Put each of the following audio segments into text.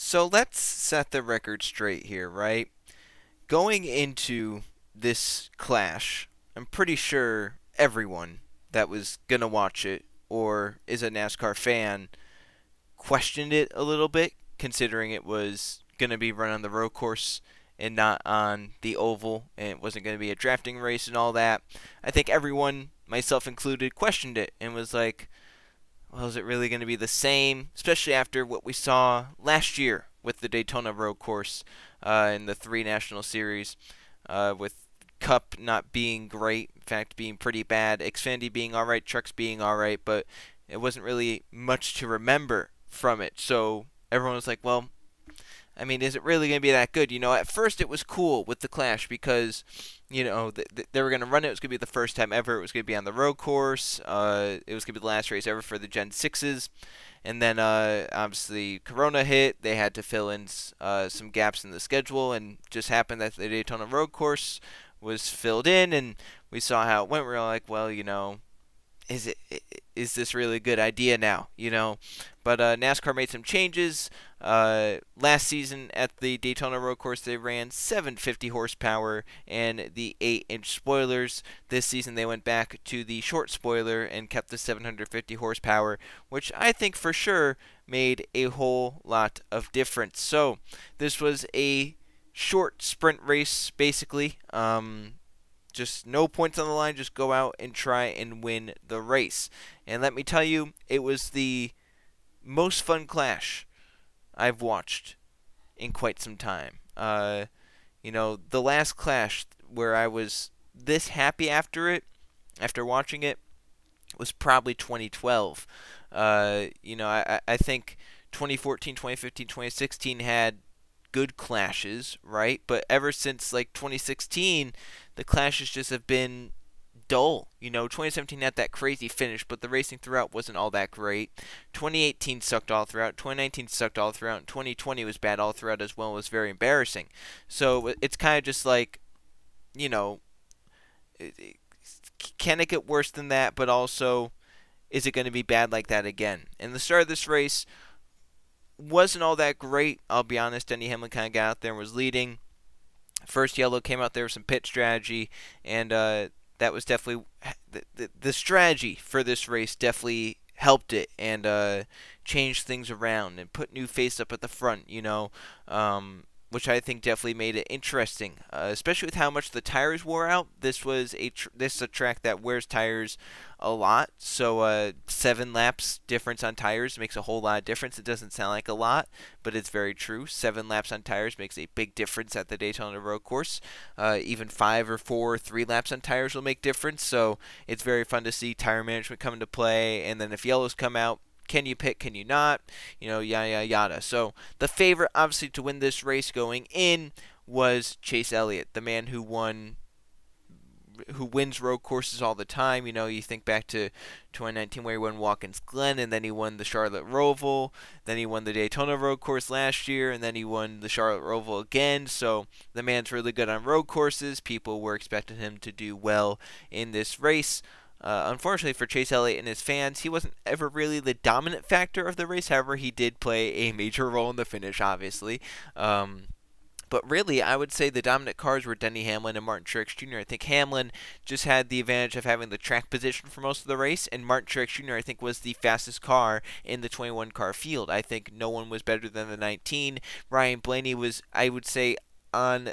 So let's set the record straight here, right? Going into this clash, I'm pretty sure everyone that was going to watch it or is a NASCAR fan questioned it a little bit, considering it was going to be run on the road course and not on the oval, and it wasn't going to be a drafting race and all that. I think everyone, myself included, questioned it and was like, well, is it really going to be the same, especially after what we saw last year with the Daytona Road Course uh, in the three national series, uh, with Cup not being great, in fact, being pretty bad, Xfinity being all right, trucks being all right, but it wasn't really much to remember from it. So everyone was like, well, I mean, is it really going to be that good? You know, at first it was cool with the Clash because, you know, th- th- they were going to run it. It was going to be the first time ever. It was going to be on the road course. Uh, it was going to be the last race ever for the Gen Sixes, and then uh, obviously Corona hit. They had to fill in uh, some gaps in the schedule, and just happened that the Daytona road course was filled in, and we saw how it went. We were are like, well, you know, is it is this really a good idea now? You know, but uh, NASCAR made some changes. Uh, last season at the Daytona Road Course, they ran 750 horsepower and the 8 inch spoilers. This season, they went back to the short spoiler and kept the 750 horsepower, which I think for sure made a whole lot of difference. So, this was a short sprint race, basically. Um, just no points on the line, just go out and try and win the race. And let me tell you, it was the most fun clash I've watched in quite some time. Uh, you know, the last Clash where I was this happy after it, after watching it, was probably 2012. Uh, you know, I, I think 2014, 2015, 2016 had good clashes, right? But ever since like 2016, the clashes just have been dull. You know, 2017 had that crazy finish, but the racing throughout wasn't all that great. 2018 sucked all throughout. 2019 sucked all throughout. 2020 was bad all throughout as well. It was very embarrassing. So it's kind of just like, you know, can it get worse than that? But also, is it going to be bad like that again? And the start of this race wasn't all that great. I'll be honest. Denny Hamlin kind of got out there and was leading first yellow came out there with some pit strategy, and uh, that was definitely the, the, the strategy for this race definitely helped it and uh, changed things around and put new face up at the front. You know, um, which I think definitely made it interesting, uh, especially with how much the tires wore out. This was a this is a track that wears tires a lot, so uh, seven laps difference on tires makes a whole lot of difference. It doesn't sound like a lot, but it's very true. Seven laps on tires makes a big difference at the Daytona Road Course. Uh, even five or four, or three laps on tires will make difference. So it's very fun to see tire management come into play, and then if yellows come out, can you pick, can you not, you know, yada, yada, yada. So the favorite, obviously, to win this race going in was Chase Elliott, the man who won who wins road courses all the time. You know, you think back to 2019 where he won Watkins Glen, and then he won the Charlotte Roval, then he won the Daytona Road Course last year, and then he won the Charlotte Roval again. So the man's really good on road courses. People were expecting him to do well in this race. Uh, unfortunately for Chase Elliott and his fans, he wasn't ever really the dominant factor of the race. However, he did play a major role in the finish, obviously. Um, but really, I would say the dominant cars were Denny Hamlin and Martin Truex Jr. I think Hamlin just had the advantage of having the track position for most of the race, and Martin Truex Jr. I think was the fastest car in the 21 car field. I think no one was better than the 19. Ryan Blaney was, I would say, on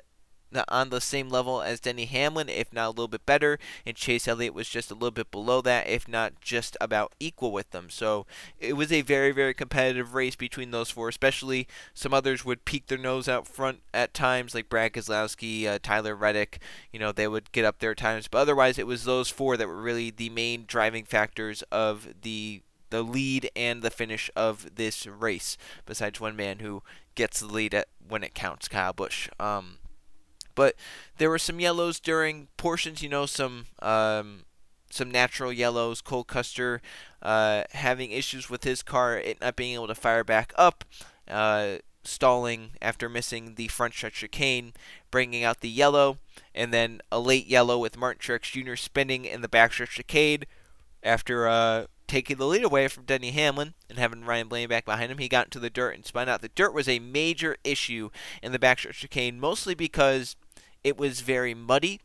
on the same level as Denny Hamlin, if not a little bit better, and Chase Elliott was just a little bit below that, if not just about equal with them. So it was a very, very competitive race between those four, especially some others would peek their nose out front at times, like Brad Keselowski, uh, Tyler Reddick, you know, they would get up there at times, but otherwise it was those four that were really the main driving factors of the the lead and the finish of this race, besides one man who gets the lead at, when it counts, Kyle Busch. Um, but there were some yellows during portions, you know, some um, some natural yellows. Cole Custer uh, having issues with his car, it not being able to fire back up, uh, stalling after missing the front stretch chicane, bringing out the yellow, and then a late yellow with Martin Truex Jr. spinning in the back stretch chicane after uh, taking the lead away from Denny Hamlin and having Ryan Blaney back behind him. He got into the dirt and spun out. The dirt was a major issue in the backstretch chicane, mostly because it was very muddy.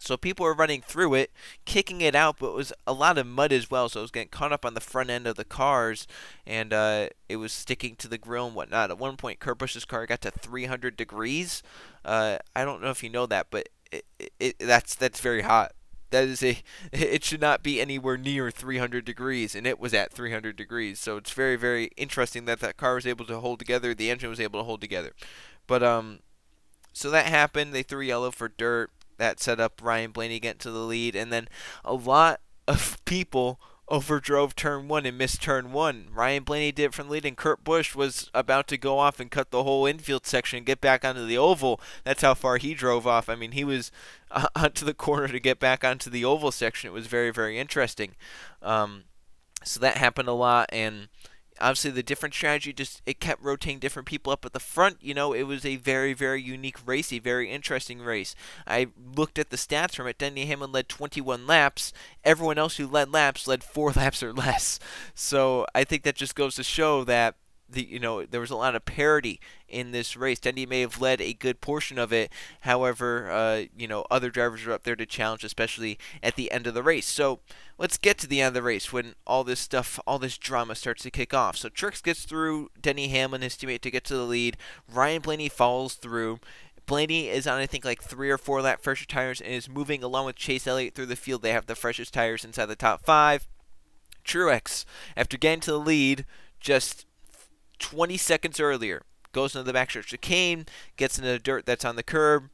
So people were running through it, kicking it out, but it was a lot of mud as well. So it was getting caught up on the front end of the cars, and uh, it was sticking to the grill and whatnot. At one point, Kurt Busch's car got to 300 degrees. Uh, I don't know if you know that, but it, it, that's that's very hot. That is a it should not be anywhere near 300 degrees, and it was at 300 degrees. So it's very very interesting that that car was able to hold together. The engine was able to hold together, but um so that happened. They threw yellow for dirt. That set up Ryan Blaney getting to the lead. And then a lot of people overdrove turn one and missed turn one. Ryan Blaney did it from the lead, and Kurt Busch was about to go off and cut the whole infield section and get back onto the oval. That's how far he drove off. I mean, he was uh, onto the corner to get back onto the oval section. It was very, very interesting. Um, so that happened a lot, and obviously the different strategy just it kept rotating different people up at the front you know it was a very very unique race a very interesting race i looked at the stats from it denny hamlin led 21 laps everyone else who led laps led four laps or less so i think that just goes to show that the you know there was a lot of parity in this race. Dendy may have led a good portion of it. However, uh, you know other drivers were up there to challenge, especially at the end of the race. So let's get to the end of the race when all this stuff, all this drama starts to kick off. So Trix gets through Denny Hamlin, his teammate, to get to the lead. Ryan Blaney follows through. Blaney is on, I think, like three or four lap fresher tires and is moving along with Chase Elliott through the field. They have the freshest tires inside the top five. Truex, after getting to the lead, just 20 seconds earlier. Goes into the back stretch chicane, gets into the dirt that's on the curb,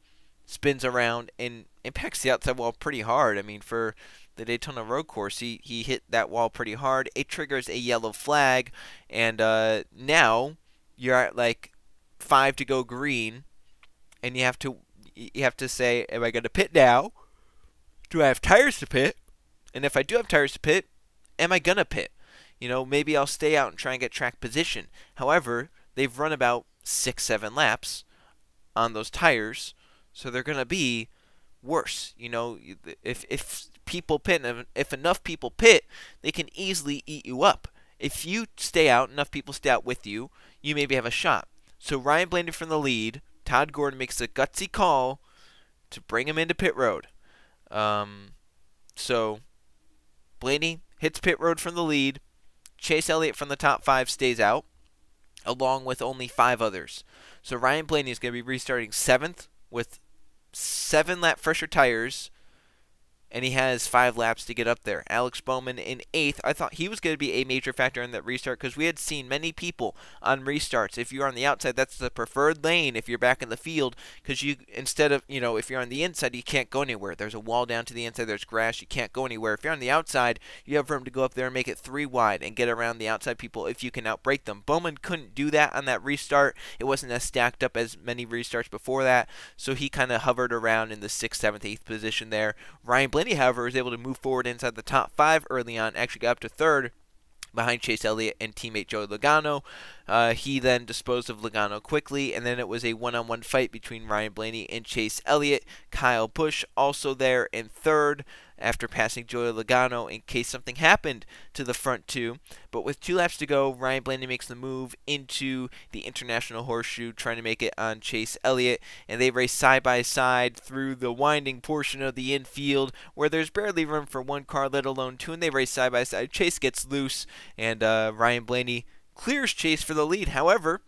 spins around, and impacts the outside wall pretty hard. I mean, for the Daytona road course, he, he hit that wall pretty hard. It triggers a yellow flag, and uh, now you're at like five to go green, and you have to you have to say, am I going to pit now? Do I have tires to pit? And if I do have tires to pit, am I going to pit? You know, maybe I'll stay out and try and get track position. However, they've run about six, seven laps on those tires, so they're going to be worse. You know, if, if people pit, if enough people pit, they can easily eat you up. If you stay out, enough people stay out with you, you maybe have a shot. So Ryan Blaney from the lead, Todd Gordon makes a gutsy call to bring him into pit road. Um, so Blaney hits pit road from the lead. Chase Elliott from the top five stays out, along with only five others. So Ryan Blaney is going to be restarting seventh with seven lap fresher tires and he has five laps to get up there. Alex Bowman in eighth. I thought he was going to be a major factor in that restart because we had seen many people on restarts. If you're on the outside, that's the preferred lane if you're back in the field because you, instead of, you know, if you're on the inside, you can't go anywhere. There's a wall down to the inside, there's grass, you can't go anywhere. If you're on the outside, you have room to go up there and make it three wide and get around the outside people if you can outbreak them. Bowman couldn't do that on that restart. It wasn't as stacked up as many restarts before that, so he kind of hovered around in the sixth, seventh, eighth position there. Ryan Blake Blaney, however, was able to move forward inside the top five early on, actually got up to third behind Chase Elliott and teammate Joey Logano. Uh, he then disposed of Logano quickly, and then it was a one on one fight between Ryan Blaney and Chase Elliott. Kyle Busch also there in third after passing Joey Logano in case something happened to the front two. But with two laps to go, Ryan Blaney makes the move into the International Horseshoe, trying to make it on Chase Elliott, and they race side by side through the winding portion of the infield where there's barely room for one car, let alone two, and they race side by side. Chase gets loose, and uh, Ryan Blaney clears Chase for the lead. However,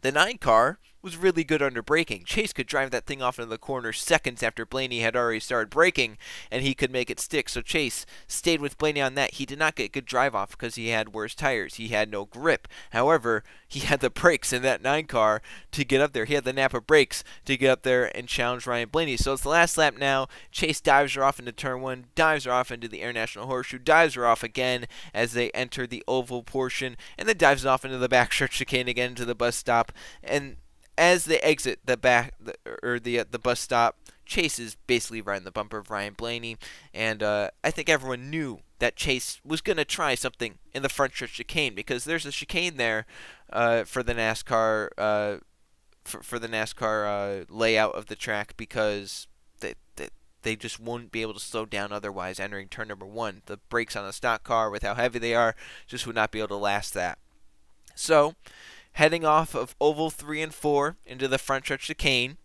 the nine car was really good under braking. Chase could drive that thing off into the corner seconds after Blaney had already started braking, and he could make it stick. So Chase stayed with Blaney on that. He did not get good drive off because he had worse tires. He had no grip. However, he had the brakes in that 9 car to get up there. He had the Napa brakes to get up there and challenge Ryan Blaney. So it's the last lap now. Chase dives her off into turn one, dives her off into the International Horseshoe, dives her off again as they enter the oval portion, and then dives off into the back stretch chicane again to the bus stop. And as they exit the back the, or the uh, the bus stop, Chase is basically right in the bumper of Ryan Blaney, and uh, I think everyone knew that Chase was gonna try something in the front stretch chicane because there's a chicane there uh, for the NASCAR uh, for, for the NASCAR uh, layout of the track because they, they they just won't be able to slow down otherwise entering turn number one. The brakes on a stock car with how heavy they are just would not be able to last that. So heading off of oval 3 and 4 into the front stretch to Kane.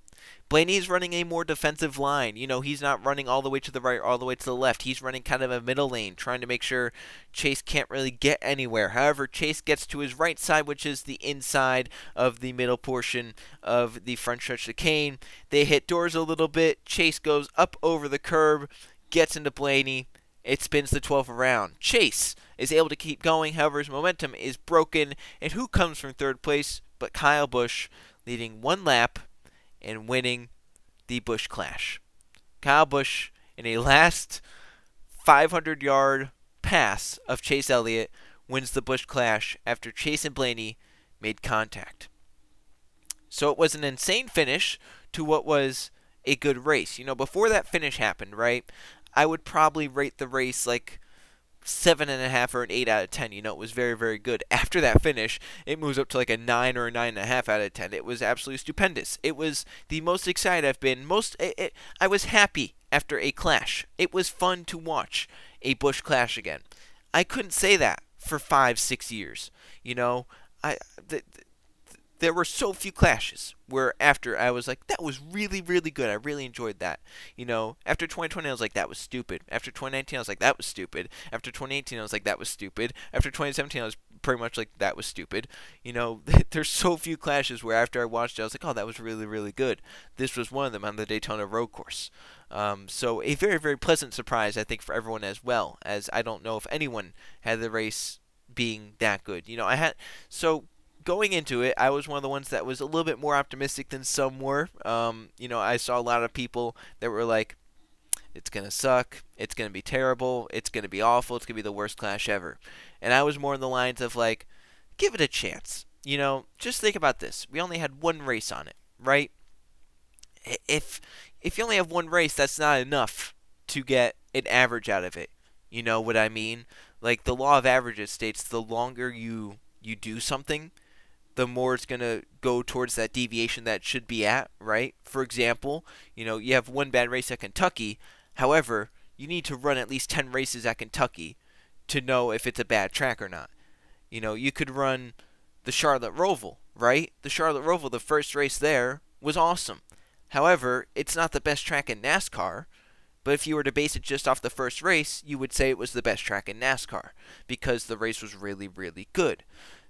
Blaney is running a more defensive line. You know, he's not running all the way to the right, all the way to the left. He's running kind of a middle lane, trying to make sure Chase can't really get anywhere. However, Chase gets to his right side, which is the inside of the middle portion of the front stretch to Kane. They hit doors a little bit. Chase goes up over the curb, gets into Blaney, it spins the 12th around. Chase is able to keep going, however, his momentum is broken. And who comes from third place but Kyle Busch, leading one lap and winning the Busch Clash. Kyle Busch in a last 500 yard pass of Chase Elliott wins the Bush Clash after Chase and Blaney made contact. So it was an insane finish to what was a good race. You know, before that finish happened, right? I would probably rate the race like seven and a half or an eight out of ten. You know, it was very, very good. After that finish, it moves up to like a nine or a nine and a half out of ten. It was absolutely stupendous. It was the most excited I've been. Most, it, it, I was happy after a clash. It was fun to watch a Bush clash again. I couldn't say that for five, six years. You know, I there were so few clashes where after I was like, that was really, really good. I really enjoyed that. You know, after 2020, I was like, that was stupid. After 2019, I was like, that was stupid. After 2018, I was like, that was stupid. After 2017, I was pretty much like, that was stupid. You know, there's so few clashes where after I watched it, I was like, oh, that was really, really good. This was one of them on the Daytona Road Course. Um, so a very, very pleasant surprise, I think, for everyone as well, as I don't know if anyone had the race being that good. You know, I had so going into it, I was one of the ones that was a little bit more optimistic than some were. Um, you know, I saw a lot of people that were like, it's going to suck. It's going to be terrible. It's going to be awful. It's going to be the worst Clash ever. And I was more in the lines of, like, give it a chance. You know, just think about this. We only had one race on it, right? If if you only have one race, that's not enough to get an average out of it. You know what I mean? Like the law of averages states the longer you you do something, the more it's going to go towards that deviation that should be at, right? For example, you know, you have one bad race at Kentucky. However, you need to run at least 10 races at Kentucky to know if it's a bad track or not. You know, you could run the Charlotte Roval, right? The Charlotte Roval, the first race there was awesome. However, it's not the best track in NASCAR. But if you were to base it just off the first race, you would say it was the best track in NASCAR because the race was really, really good.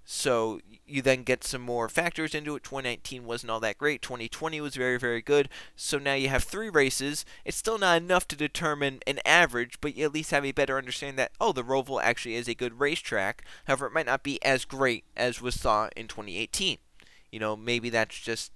So you then get some more factors into it. 2019 wasn't all that great. 2020 was very, very good. So now you have three races. It's still not enough to determine an average, but you at least have a better understanding that, oh, the Roval actually is a good racetrack. However, it might not be as great as was thought in 2018. You know, maybe that's just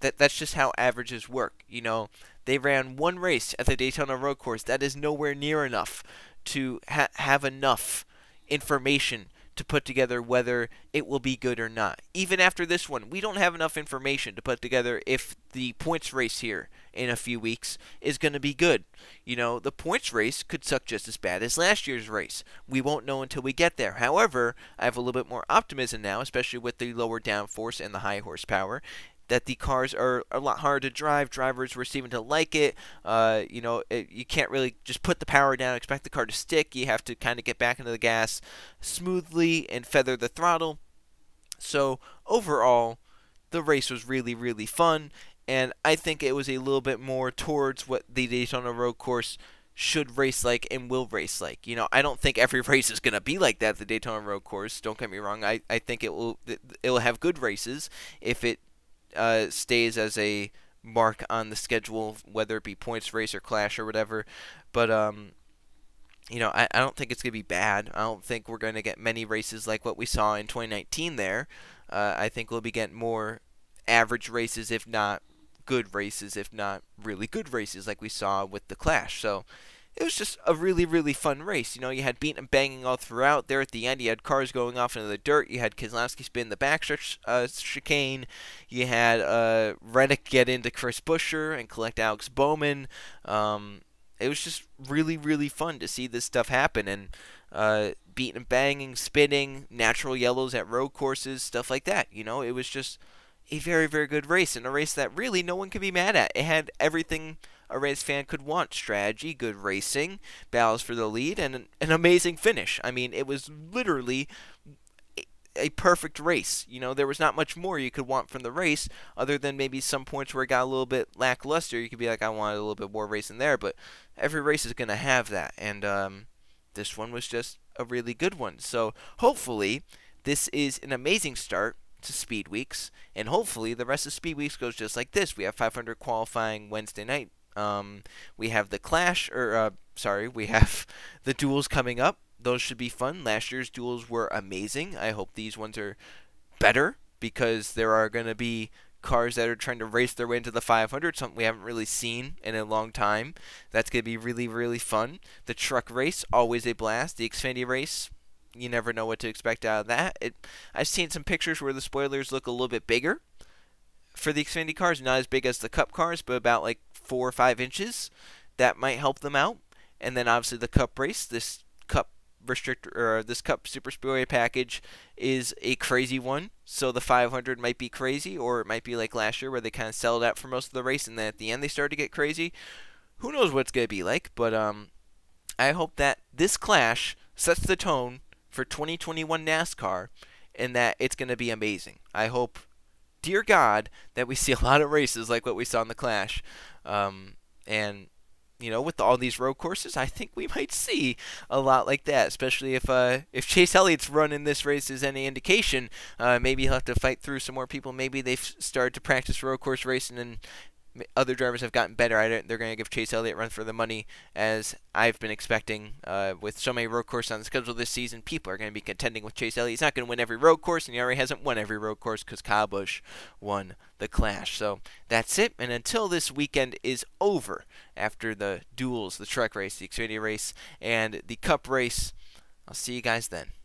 that that's just how averages work. You know, they ran one race at the Daytona Road Course. That is nowhere near enough to ha- have enough information to put together whether it will be good or not. Even after this one, we don't have enough information to put together if the points race here in a few weeks is going to be good. You know, the points race could suck just as bad as last year's race. We won't know until we get there. However, I have a little bit more optimism now, especially with the lower downforce and the high horsepower, that the cars are a lot harder to drive. Drivers were seeming to like it. Uh, you know, it, you can't really just put the power down, expect the car to stick. You have to kind of get back into the gas smoothly and feather the throttle. So overall, the race was really, really fun, and I think it was a little bit more towards what the Daytona Road Course should race like and will race like. You know, I don't think every race is going to be like that the Daytona Road Course. Don't get me wrong. I, I think it will it will have good races if it uh, stays as a mark on the schedule, whether it be points race or clash or whatever. But um, you know, I, I don't think it's going to be bad. I don't think we're going to get many races like what we saw in 2019 there. Uh, I think we'll be getting more average races, if not good races, if not really good races, like we saw with the Clash. So it was just a really, really fun race. You know, you had beat and banging all throughout. There at the end, you had cars going off into the dirt. You had Keselowski spin the back uh, chicane. You had uh, Reddick get into Chris Busher and collect Alex Bowman. Um, it was just really, really fun to see this stuff happen. And uh, beat and banging, spinning, natural yellows at road courses, stuff like that. You know, it was just a very, very good race and a race that really no one could be mad at. It had everything – a race fan could want strategy, good racing, battles for the lead, and an, amazing finish. I mean, it was literally a perfect race. You know, there was not much more you could want from the race other than maybe some points where it got a little bit lackluster. You could be like, I wanted a little bit more racing there, but every race is going to have that. And um, this one was just a really good one. So hopefully, this is an amazing start to Speed Weeks, and hopefully the rest of Speed Weeks goes just like this. We have 500 qualifying Wednesday night um, we have the Clash, or uh, sorry, we have the duels coming up. Those should be fun. Last year's duels were amazing. I hope these ones are better because there are going to be cars that are trying to race their way into the 500, something we haven't really seen in a long time. That's going to be really, really fun. The truck race, always a blast. The Xfinity race, you never know what to expect out of that. It, I've seen some pictures where the spoilers look a little bit bigger for the Xfinity cars, not as big as the Cup cars, but about like four or five inches. That might help them out. And then obviously the cup race. This cup restrictor or this cup super speedway package is a crazy one. So the 500 might be crazy, or it might be like last year where they kind of settled out for most of the race, and then at the end they started to get crazy. Who knows what it's gonna be like? But um, I hope that this clash sets the tone for 2021 NASCAR, and that it's gonna be amazing. I hope dear God, that we see a lot of races like what we saw in the Clash. Um, and you know, with all these road courses, I think we might see a lot like that. Especially if uh, if Chase Elliott's run in this race is any indication, uh, maybe he'll have to fight through some more people. Maybe they've started to practice road course racing and other drivers have gotten better at it. They're going to give Chase Elliott run for the money, as I've been expecting. Uh, with so many road courses on the schedule this season, people are going to be contending with Chase Elliott. He's not going to win every road course, and he already hasn't won every road course because Kyle Busch won the Clash. So that's it. And until this weekend is over, after the duels, the truck race, the Xfinity race, and the Cup race, I'll see you guys then.